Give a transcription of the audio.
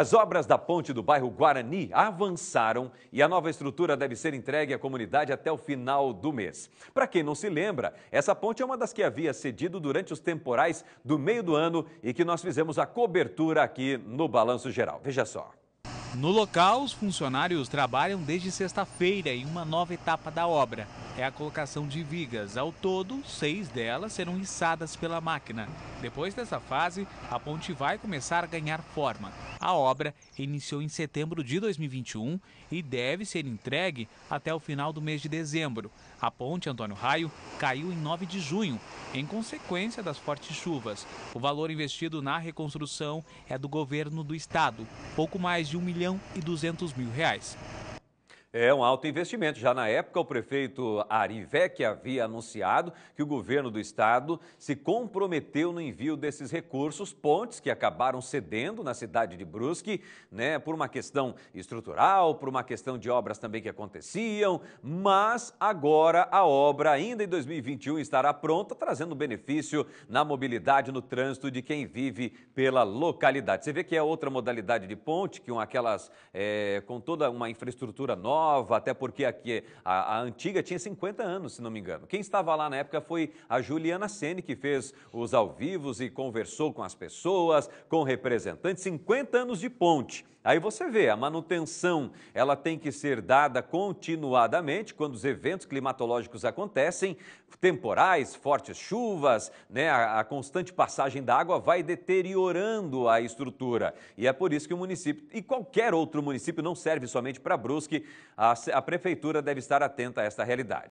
As obras da ponte do bairro Guarani avançaram e a nova estrutura deve ser entregue à comunidade até o final do mês. Para quem não se lembra, essa ponte é uma das que havia cedido durante os temporais do meio do ano e que nós fizemos a cobertura aqui no Balanço Geral. Veja só. No local, os funcionários trabalham desde sexta-feira em uma nova etapa da obra é a colocação de vigas. Ao todo, seis delas serão içadas pela máquina. Depois dessa fase, a ponte vai começar a ganhar forma. A obra iniciou em setembro de 2021 e deve ser entregue até o final do mês de dezembro. A ponte Antônio Raio caiu em 9 de junho, em consequência das fortes chuvas. O valor investido na reconstrução é do governo do estado, pouco mais de 1 milhão e 200 mil reais. É um alto investimento. Já na época, o prefeito Arivec havia anunciado que o governo do estado se comprometeu no envio desses recursos, pontes que acabaram cedendo na cidade de Brusque, né, por uma questão estrutural, por uma questão de obras também que aconteciam, mas agora a obra, ainda em 2021, estará pronta, trazendo benefício na mobilidade, no trânsito de quem vive pela localidade. Você vê que é outra modalidade de ponte, que com aquelas, é, com toda uma infraestrutura nova, nova, até porque aqui a, a, antiga tinha 50 anos, se não me engano. Quem estava lá na época foi a Juliana Sene, que fez os ao vivos e conversou com as pessoas, com representantes, 50 anos de ponte. Aí você vê, a manutenção ela tem que ser dada continuadamente quando os eventos climatológicos acontecem, temporais, fortes chuvas, né, a, a constante passagem da água vai deteriorando a estrutura. E é por isso que o município, e qualquer outro município, não serve somente para Brusque, a, a prefeitura deve estar atenta a esta realidade.